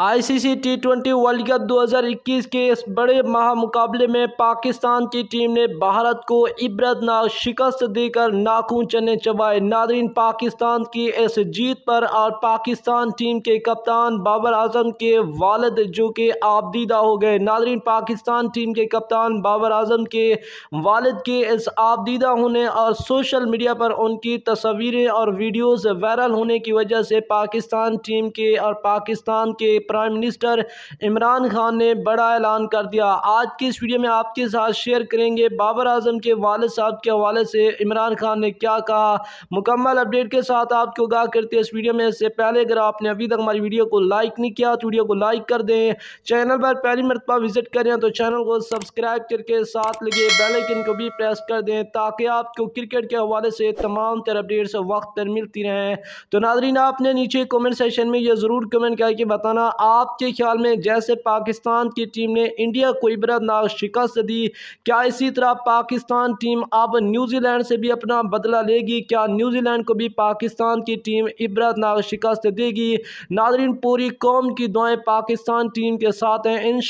ICC T twenty world cup 2021 के इस बड़े महामुकाबले में पाकिस्तान की टीम ने भारत को इबरतनाक शिकस्त देकर नाखून चने चबाए नादरीन पाकिस्तान की इस जीत पर और पाकिस्तान टीम के कप्तान बाबर आजम के वालद जो कि आपदीदा हो गए नादरीन पाकिस्तान टीम के कप्तान बाबर आजम के वालद के इस आपदीदा होने और सोशल मीडिया पर उनकी तस्वीरें और वीडियोज़ वायरल होने की वजह से पाकिस्तान टीम के और पाकिस्तान के प्राइम मिनिस्टर इमरान खान ने बड़ा ऐलान कर दिया आज की इस वीडियो में आपके साथ शेयर करेंगे बाबर आजम के वाल साहब के हवाले से इमरान खान ने क्या कहा मुकम्मल अपडेट के साथ आपको आगाह करते इस वीडियो में इससे पहले अगर आपने अभी तक हमारी वीडियो को लाइक नहीं किया तो वीडियो को लाइक कर दें चैनल पर पहली मरतबा विजिट करें तो चैनल को सब्सक्राइब करके साथ लगे बेलाइकन को भी प्रेस कर दें ताकि आपको क्रिकेट के हवाले से तमाम तरह अपडेट्स वक्त पर मिलती रहें तो नाजरीन आपने नीचे कमेंट सेशन में यह ज़रूर कमेंट करके बताना आपके ख्याल में जैसे पाकिस्तान की टीम ने इंडिया को इबरतनाक शिकस्त दी क्या इसी तरह पाकिस्तान टीम अब न्यूजीलैंड से भी अपना बदला लेगी क्या न्यूजीलैंड को भी पाकिस्तान की टीम इबरतनाक शिकस्त देगी नादरीन पूरी कौम की दुआएं पाकिस्तान टीम के साथ हैं इन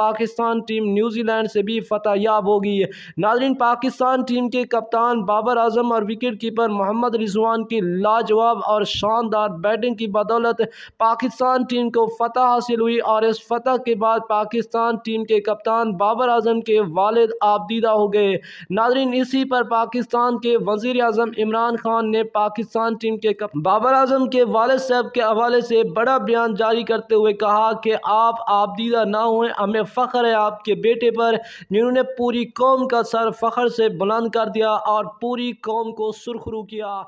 पाकिस्तान टीम न्यूजीलैंड से भी फतेह याब होगी नादरीन पाकिस्तान टीम के कप्तान बाबर आजम और विकेट कीपर मोहम्मद रिजवान की लाजवाब और शानदार बैटिंग की बदौलत पाकिस्तान टीम को फतह फ़तह हासिल हुई और इस फ़तह के बाद पाकिस्तान टीम के कप्तान बाबर आजम के वालद आबदीदा हो गए नाजरीन इसी पर पाकिस्तान के वजीर अजम इमरान खान ने पाकिस्तान टीम के कप... बाबर आजम के वालद साहब के हवाले से बड़ा बयान जारी करते हुए कहा कि आप आबदीदा ना हुए हमें फ़ख्र है आपके बेटे पर जिन्होंने पूरी कौम का सर फ़ख्र से बुलंद कर दिया और पूरी कौम को सुरखरू किया